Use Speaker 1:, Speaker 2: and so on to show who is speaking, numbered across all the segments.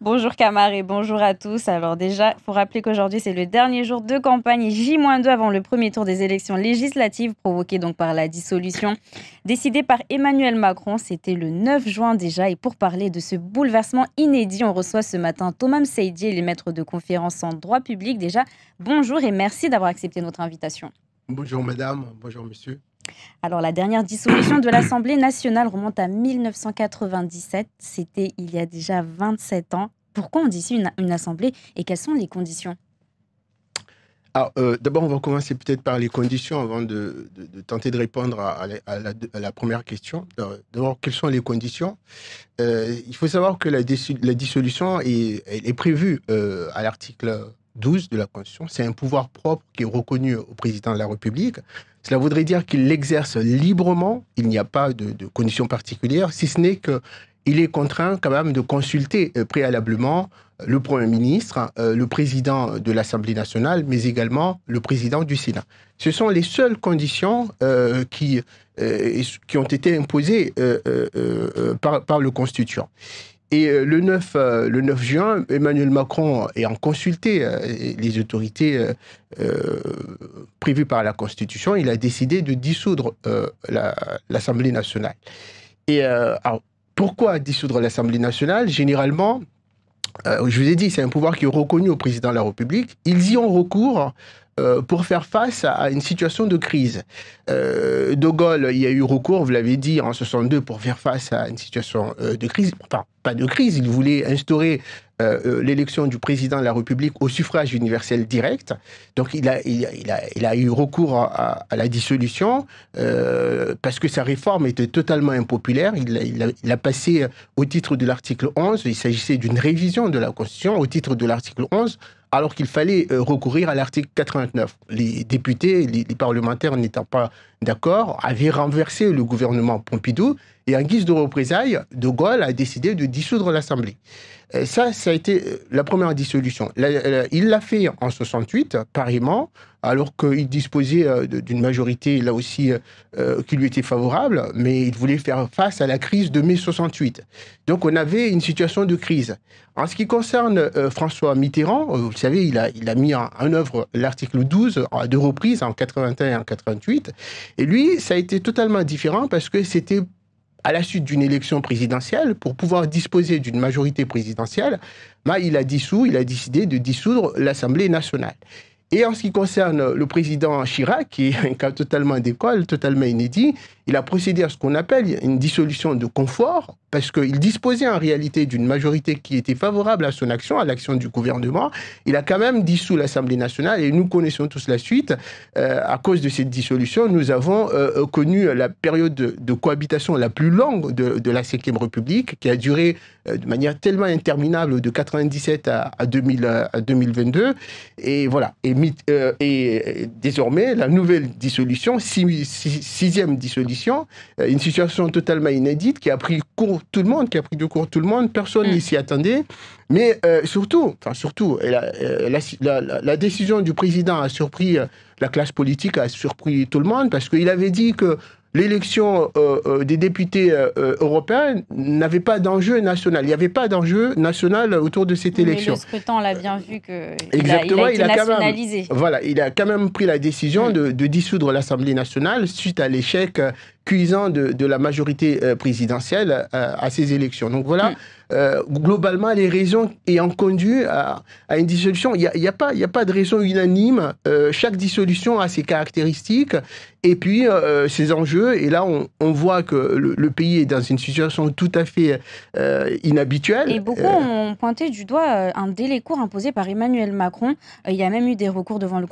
Speaker 1: Bonjour Camar et bonjour à tous. Alors déjà, faut rappeler qu'aujourd'hui c'est le dernier jour de campagne J-2 avant le premier tour des élections législatives provoquées donc par la dissolution décidée par Emmanuel Macron. C'était le 9 juin déjà et pour parler de ce bouleversement inédit, on reçoit ce matin Thomas Seydier, les maîtres de conférences en droit public. Déjà, bonjour et merci d'avoir accepté notre invitation. Bonjour madame, bonjour monsieur. Alors la dernière dissolution de l'Assemblée nationale remonte à 1997, c'était il y a déjà 27 ans. Pourquoi on dissout une, assemblée et quelles sont les conditions
Speaker 2: alors, ah, euh, d'abord, on va commencer peut-être par les conditions avant de, tenter de répondre à, la, première question. D'abord, quelles sont les conditions euh, Il faut savoir que la, dissolution est, prévue euh, à l'article 12 de la Constitution. C'est un pouvoir propre qui est reconnu au président de la République. Cela voudrait dire qu'il l'exerce librement, il n'y a pas de, conditions particulières, si ce n'est qu'il est contraint quand même de consulter euh, préalablement euh, le Premier ministre, euh, le président de l'Assemblée nationale, mais également le président du Sénat. Ce sont les seules conditions qui, qui ont été imposées par, par le constituant. Et euh, le 9, euh, le 9 juin, Emmanuel Macron ayant consulté euh, les autorités prévues par la Constitution, il a décidé de dissoudre l'Assemblée nationale. Et pourquoi dissoudre l'Assemblée nationale Généralement, je vous ai dit, c'est un pouvoir qui est reconnu au président de la République. Ils y ont recours euh, pour faire face à une situation de crise. Euh, de Gaulle, il y a eu recours, vous l'avez dit, en 62 pour faire face à une situation euh, de crise. Enfin, pas de crise, il voulait instaurer l'élection du président de la République au suffrage universel direct. Donc il a, a, eu recours à, la dissolution parce que sa réforme était totalement impopulaire. Il, il a, passé au titre de l'article 11, il s'agissait d'une révision de la Constitution au titre de l'article 11 alors qu'il fallait euh, recourir à l'article 89. Les députés, les, parlementaires n'étant pas d'accord, avaient renversé le gouvernement Pompidou et en guise de représailles, De Gaulle a décidé de dissoudre l'Assemblée. Euh, ça, ça a été euh, la première dissolution. Il l'a fait en 68, pariment alors qu'il disposait euh, d'une majorité, là aussi, qui lui était favorable, mais il voulait faire face à la crise de mai 68. Donc on avait une situation de crise. En ce qui concerne François Mitterrand, vous le savez, il a, mis en, œuvre l'article 12 à deux reprises, en 81 et en 88. Et lui, ça a été totalement différent parce que c'était à la suite d'une élection présidentielle, pour pouvoir disposer d'une majorité présidentielle, bah, il a dissous, il a décidé de dissoudre l'Assemblée nationale. Et en ce qui concerne le président Chirac, qui est un cas totalement d'école, totalement inédit, il a procédé à ce qu'on appelle une dissolution de confort, parce qu'il disposait en réalité d'une majorité qui était favorable à son action, à l'action du gouvernement. Il a quand même dissous l'Assemblée nationale et nous connaissons tous la suite. Euh, à cause de cette dissolution, nous avons euh, connu la période de, cohabitation la plus longue de, la Ve République, qui a duré euh, de manière tellement interminable de 1997 à, 2022. Et voilà. Et, désormais, la nouvelle dissolution, sixième dissolution, euh, une situation totalement inédite qui a pris court tout le monde, qui a pris de court tout le monde. Personne mm. n'y s'y attendait. Mais euh, surtout, enfin surtout, euh, la, la, décision du président a surpris la classe politique, a surpris tout le monde parce qu'il avait dit que l'élection euh, euh, des députés euh, européens n'avait pas d'enjeu national. Il n'y avait pas d'enjeu national autour de cette élection. le
Speaker 1: scrutin, on l'a bien vu que Exactement, il a, nationalisé.
Speaker 2: voilà, il a quand même pris la décision de, dissoudre l'Assemblée nationale suite à l'échec cuisant de, la majorité euh, présidentielle euh, à, ces élections. Donc voilà, hmm. euh, globalement, les raisons ayant conduit à, une dissolution, il n'y a, pas, a, pas de raison unanime. chaque dissolution a ses caractéristiques et puis ses enjeux. Et là, on, voit que le, pays est dans une situation tout à fait inhabituelle. Et beaucoup ont
Speaker 1: pointé du doigt un délai court imposé par Emmanuel Macron. il y a même eu des recours devant le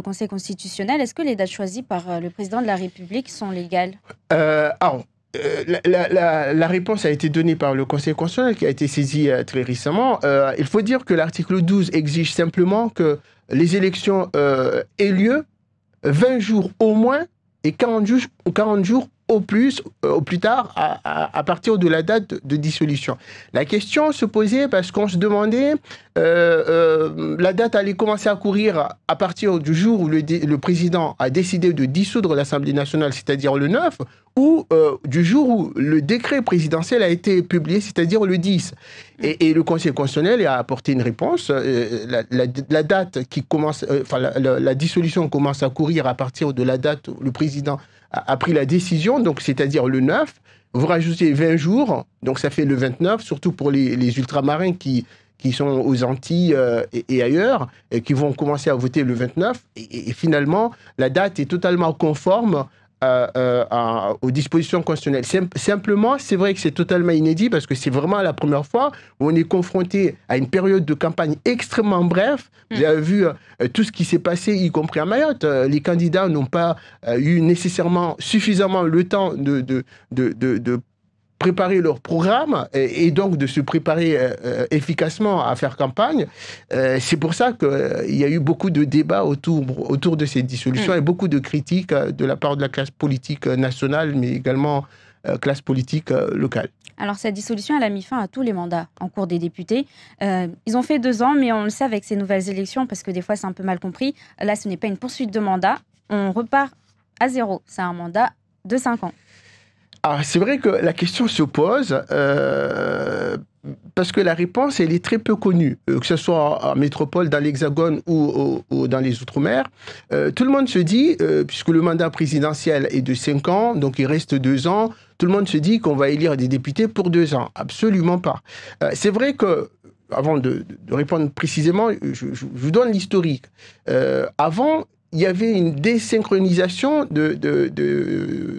Speaker 1: Conseil constitutionnel. Est-ce que les dates choisies par le président de la République sont légales
Speaker 2: euh, alors, ah, euh, la, réponse a été donnée par le Conseil constitutionnel qui a été saisi euh, très récemment. il faut dire que l'article 12 exige simplement que les élections aient lieu 20 jours au moins et 40 jours, 40 jours au plus, au plus tard, à, à, partir de la date de dissolution. La question se posait parce qu'on se demandait euh, euh, la date allait commencer à courir à partir du jour où le, président a décidé de dissoudre l'Assemblée nationale, c'est-à-dire le 9, ou euh, du jour où le décret présidentiel a été publié, c'est-à-dire le 10. Et, le Conseil constitutionnel a apporté une réponse. la, date qui commence, enfin la, dissolution commence à courir à partir de la date où le président a, pris la décision, donc c'est-à-dire le 9. Vous rajoutez 20 jours, donc ça fait le 29, surtout pour les ultramarins qui, qui sont aux Antilles euh, et, ailleurs, et qui vont commencer à voter le 29. Et, finalement, la date est totalement conforme euh, euh, aux dispositions constitutionnelles. simplement, c'est vrai que c'est totalement inédit parce que c'est vraiment la première fois où on est confronté à une période de campagne extrêmement brève. j'ai mm. Vous avez vu tout ce qui s'est passé, y compris à Mayotte. les candidats n'ont pas eu nécessairement suffisamment le temps de, de, de préparer leur programme et, donc de se préparer euh, euh, efficacement à faire campagne. Euh, c'est pour ça qu'il il y a eu beaucoup de débats autour, autour de cette dissolution, mm. et beaucoup de critiques de la part de la classe politique nationale, mais également classe politique locale.
Speaker 1: Alors cette dissolution, elle a mis fin à tous les mandats en cours des députés. ils ont fait deux ans, mais on le sait avec ces nouvelles élections, parce que des fois c'est un peu mal compris, là ce n'est pas une poursuite de mandat, on repart à zéro, c'est un mandat de cinq ans.
Speaker 2: Ah, c'est vrai que la question se pose euh, parce que la réponse, elle est très peu connue, euh, que ce soit en métropole, dans l'Hexagone ou, dans les Outre-mer. Euh, tout le monde se dit, puisque le mandat présidentiel est de 5 ans, donc il reste 2 ans, tout le monde se dit qu'on va élire des députés pour 2 ans. Absolument pas. c'est vrai que avant de, répondre précisément, je, vous donne l'historique. avant, il y avait une désynchronisation de,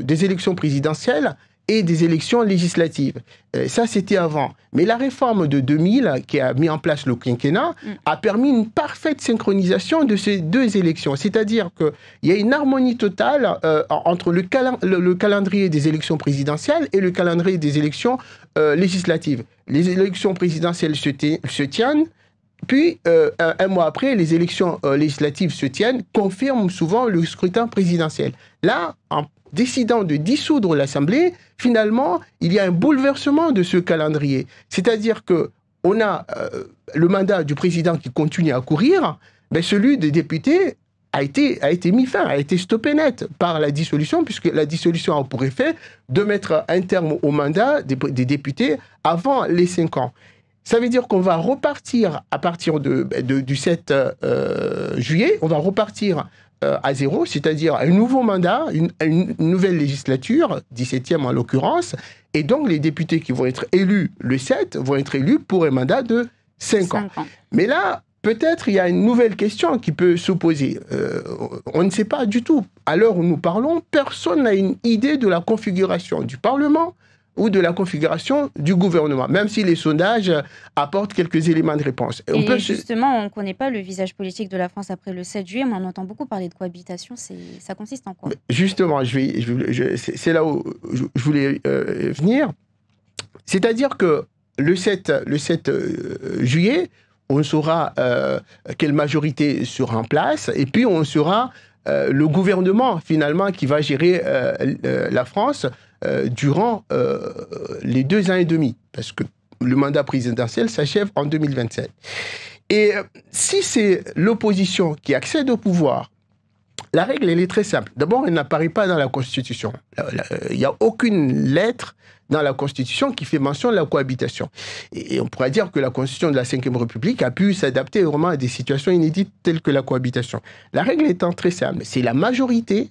Speaker 2: des élections présidentielles et des élections législatives. Euh, ça, c'était avant. Mais la réforme de 2000, qui a mis en place le quinquennat, mm. a permis une parfaite synchronisation de ces deux élections. C'est-à-dire qu'il y a une harmonie totale euh, entre le, calendrier des élections présidentielles et le calendrier des élections euh, législatives. Les élections présidentielles se tiennent, puis, euh, un, mois après, les élections euh, législatives se tiennent, confirment souvent le scrutin présidentiel. Là, en décidant de dissoudre l'Assemblée, finalement, il y a un bouleversement de ce calendrier. C'est-à-dire que on a euh, le mandat du président qui continue à courir, mais celui des députés a été, a mis fin, a été stoppé net par la dissolution, puisque la dissolution a pour effet de mettre un terme au mandat des députés avant les cinq ans. Ça veut dire qu'on va repartir à partir de, du 7 euh, juillet, on va repartir euh, à zéro, c'est-à-dire un nouveau mandat, une, une nouvelle législature, 17e en l'occurrence, et donc les députés qui vont être élus le 7 vont être élus pour un mandat de 5, ans. Mais là, peut-être il y a une nouvelle question qui peut se poser. Euh, on ne sait pas du tout. À l'heure où nous parlons, personne n'a une idée de la configuration du Parlement, ou de la configuration du gouvernement, même si les sondages apportent quelques éléments de réponse. Et justement,
Speaker 1: on ne connaît pas le visage politique de la France après le 7 juillet, mais on entend beaucoup parler de cohabitation. Ça consiste en quoi
Speaker 2: Justement, je c'est là où je, voulais euh, venir. C'est-à-dire que le 7, le 7 euh, juillet, on saura euh, quelle majorité sera en place, et puis on saura le gouvernement finalement qui va gérer la France euh, durant euh, les deux ans et demi, parce que le mandat présidentiel s'achève en 2027. Et euh, si c'est l'opposition qui accède au pouvoir la règle, elle est très simple. D'abord, elle n'apparaît pas dans la Constitution. Euh, il n'y a aucune lettre dans la Constitution qui fait mention de la cohabitation. Et, on pourrait dire que la Constitution de la Ve République a pu s'adapter vraiment à des situations inédites telles que la cohabitation. La règle étant très simple, c'est la majorité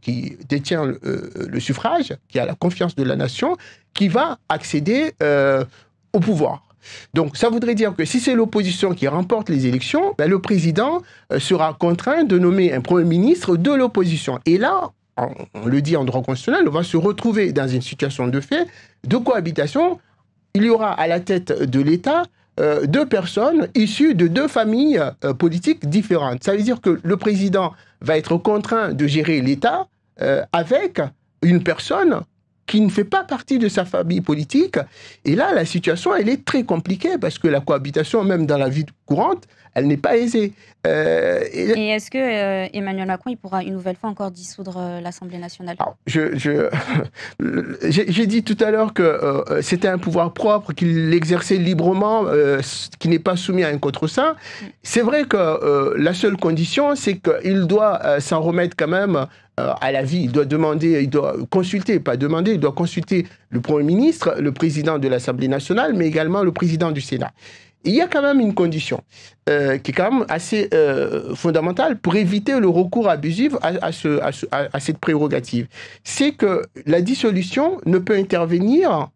Speaker 2: qui détient euh, le, suffrage, qui a la confiance de la nation, qui va accéder euh, au pouvoir. Donc ça voudrait dire que si c'est l'opposition qui remporte les élections, ben, le président euh, sera contraint de nommer un Premier ministre de l'opposition. Et là, on le dit en droit constitutionnel, on va se retrouver dans une situation de fait, de cohabitation. Il y aura à la tête de l'État euh, deux personnes issues de deux familles euh, politiques différentes. Ça veut dire que le président va être contraint de gérer l'État avec une personne qui ne fait pas partie de sa famille politique. Et là, la situation, elle est très compliquée parce que la cohabitation, même dans la vie courante, elle n'est pas aisée. Euh, et,
Speaker 1: est-ce que euh, Emmanuel Macron, il pourra une nouvelle fois encore dissoudre euh, l'Assemblée nationale
Speaker 2: je, J'ai dit tout à l'heure que c'était un pouvoir propre, qu'il exerçait librement, qui n'est pas soumis à un contre-saint. Mm. C'est vrai que la seule condition, c'est qu'il doit s'en remettre quand même à la vie. Il doit demander, il doit consulter, pas demander, il doit consulter le Premier ministre, le président de l'Assemblée nationale, mais également le président du Sénat il y a quand même une condition euh, qui est quand même assez euh, fondamentale pour éviter le recours abusif à, à, cette prérogative. C'est que la dissolution ne peut intervenir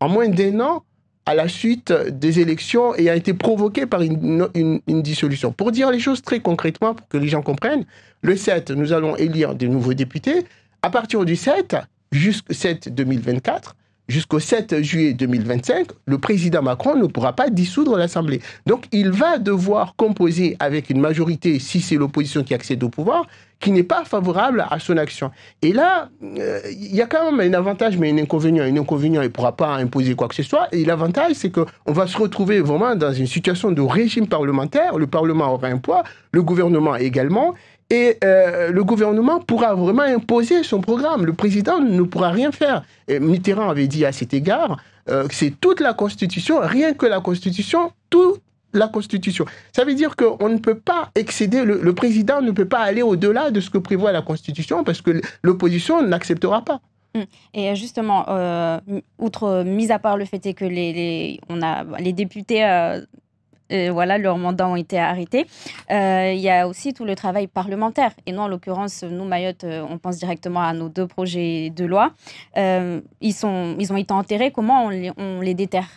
Speaker 2: en moins d'un an à la suite des élections et a été provoquée par une, une, dissolution. Pour dire les choses très concrètement, pour que les gens comprennent, le 7, nous allons élire des nouveaux députés. À partir du 7, jusqu'au 7 2024, jusqu'au 7 juillet 2025, le président Macron ne pourra pas dissoudre l'Assemblée. Donc il va devoir composer avec une majorité, si c'est l'opposition qui accède au pouvoir, qui n'est pas favorable à son action. Et là, euh, il y a quand même un avantage, mais un inconvénient. Un inconvénient, il ne pourra pas imposer quoi que ce soit. Et l'avantage, c'est qu'on va se retrouver vraiment dans une situation de régime parlementaire. Le Parlement aura un poids, le gouvernement également et euh, le gouvernement pourra vraiment imposer son programme. Le président ne pourra rien faire. Et Mitterrand avait dit à cet égard euh, que c'est toute la Constitution, rien que la Constitution, toute la Constitution. Ça veut dire qu'on ne peut pas excéder, le, président ne peut pas aller au-delà de ce que prévoit la Constitution parce que l'opposition n'acceptera pas.
Speaker 1: Hum. Et justement, euh, outre, mis à part le fait que les, on a, les députés euh, voilà, leurs mandats ont été arrêtés. Euh, il y a aussi tout le travail parlementaire. Et nous, en l'occurrence, nous, Mayotte, euh, on pense directement à nos deux projets de loi. ils, sont, ils ont été enterrés. Comment on les déterre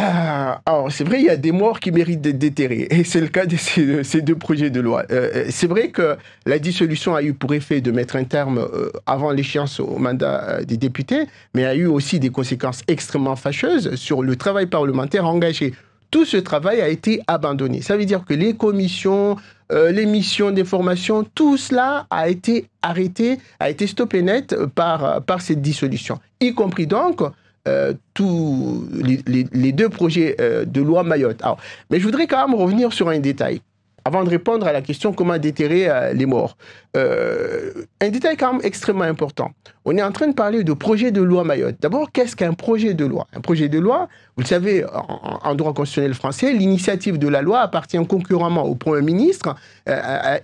Speaker 2: alors, ah, ah, c'est vrai, il y a des morts qui méritent d'être déterrés. Et c'est le cas de ces, deux projets de loi. Euh, euh, c'est vrai que la dissolution a eu pour effet de mettre un terme euh, avant l'échéance au mandat des députés, mais a eu aussi des conséquences extrêmement fâcheuses sur le travail parlementaire engagé. Tout ce travail a été abandonné. Ça veut dire que les commissions, les missions d'information, tout cela a été arrêté, a été stoppé net par, par cette dissolution. Y compris donc euh, tous les, deux projets euh, de loi Mayotte. mais je voudrais quand même revenir sur un détail avant de répondre à la question comment déterrer euh, les morts. un détail quand même extrêmement important. On est en train de parler de projet de loi Mayotte. D'abord, qu'est-ce qu'un projet de loi Un projet de loi, vous le savez, en, droit constitutionnel français, l'initiative de la loi appartient concurremment au Premier ministre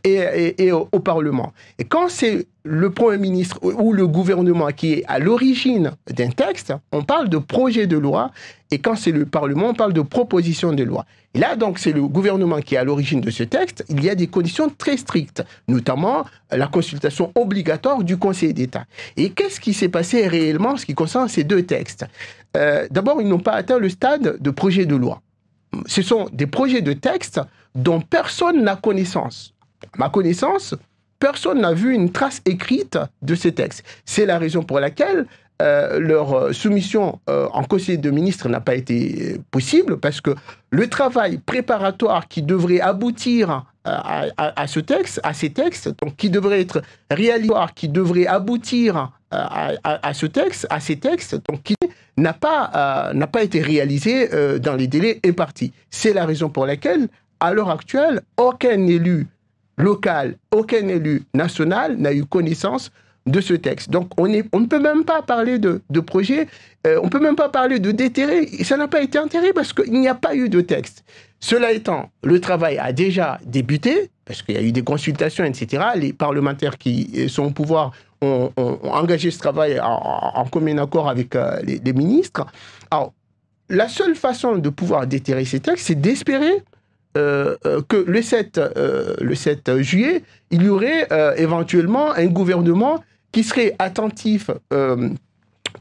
Speaker 2: et, au Parlement. Et quand c'est le Premier ministre ou le gouvernement qui est à l'origine d'un texte, on parle de projet de loi, et quand c'est le Parlement, on parle de proposition de loi. Et là, donc, c'est le gouvernement qui est à l'origine de ce texte. Il y a des conditions très strictes, notamment la consultation obligatoire du Conseil d'État. Et qu'est-ce qui s'est passé réellement en ce qui concerne ces deux textes euh, D'abord, ils n'ont pas atteint le stade de projet de loi. Ce sont des projets de texte dont personne n'a connaissance. ma connaissance, personne n'a vu une trace écrite de ces textes. C'est la raison pour laquelle euh, leur euh, soumission euh, en conseil de ministre n'a pas été possible, parce que le travail préparatoire qui devrait aboutir à, ce texte, à ces textes, donc qui devrait être réalisé, qui devrait aboutir à, ce texte, à ces textes, donc qui n'a pas, n'a pas été réalisé dans les délais impartis. C'est la raison pour laquelle, à l'heure actuelle, aucun élu local, aucun élu national n'a eu connaissance de ce texte. Donc on, ne peut même pas parler de, projet, euh, on ne peut même pas parler de déterré. Ça n'a pas été enterré parce qu'il n'y a pas eu de texte. Cela étant, le travail a déjà débuté, parce qu'il y a eu des consultations, etc. Les parlementaires qui euh, sont au pouvoir ont, engagé ce travail en, commun accord avec euh, les, les, ministres. Alors, la seule façon de pouvoir déterrer ces textes, c'est d'espérer euh, euh, que le 7, euh, le 7 juillet, il y aurait éventuellement un gouvernement qui serait attentif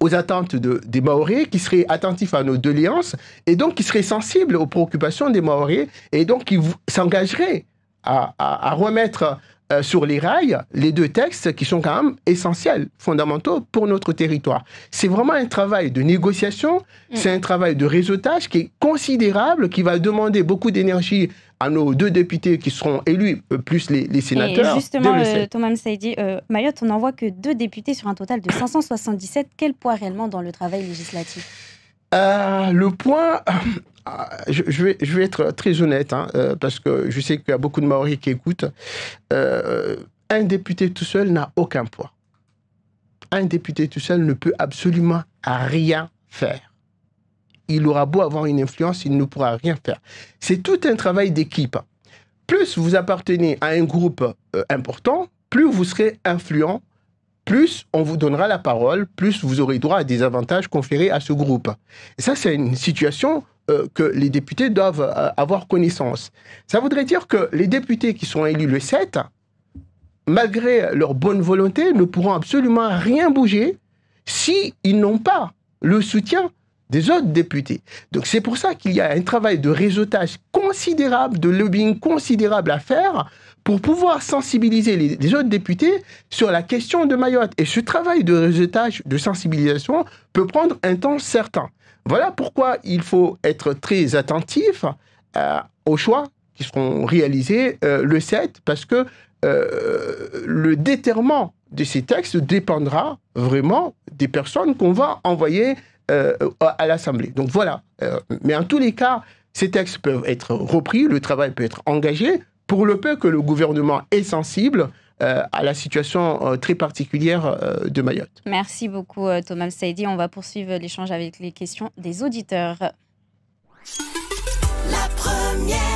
Speaker 2: aux attentes des Maoris, qui serait attentif à nos doléances, et donc qui serait sensible aux préoccupations des Maoris, et donc qui s'engagerait à, remettre euh, sur les rails les deux textes qui sont quand même essentiels, fondamentaux pour notre territoire. C'est vraiment un travail de négociation, mm. c'est un travail de réseautage qui est considérable, qui va demander beaucoup d'énergie à nos deux députés qui seront élus, euh, plus les, sénateurs. justement, euh,
Speaker 1: Thomas Msaidi, Mayotte, on n'en que deux députés sur un total de 577. Quel poids réellement dans le travail législatif
Speaker 2: le point, ah, je, vais, vais être très honnête, hein, euh, parce que je sais qu'il y a beaucoup de Maoris qui écoutent. Euh, un député tout seul n'a aucun poids. Un député tout seul ne peut absolument rien faire. Il aura beau avoir une influence, il ne pourra rien faire. C'est tout un travail d'équipe. Plus vous appartenez à un groupe euh, important, plus vous serez influent, plus on vous donnera la parole, plus vous aurez droit à des avantages conférés à ce groupe. ça, c'est une situation euh, que les députés doivent euh, avoir connaissance. Ça voudrait dire que les députés qui sont élus le 7, malgré leur bonne volonté, ne pourront absolument rien bouger s'ils n'ont pas le soutien des autres députés. Donc c'est pour ça qu'il y a un travail de réseautage considérable, de lobbying considérable à faire pour pouvoir sensibiliser les, autres députés sur la question de Mayotte. Et ce travail de réseautage, de sensibilisation, peut prendre un temps certain. Voilà pourquoi il faut être très attentif euh, aux choix qui seront réalisés euh, le 7, parce que euh, le déterrement de ces textes dépendra vraiment des personnes qu'on va envoyer à, à l'Assemblée. Donc voilà. mais en tous les cas, ces textes peuvent être repris, le travail peut être engagé, pour le peu que le gouvernement est sensible euh, à la situation euh, très particulière euh, de Mayotte.
Speaker 1: Merci beaucoup Thomas Saidi. On va poursuivre l'échange avec les questions des auditeurs. La première.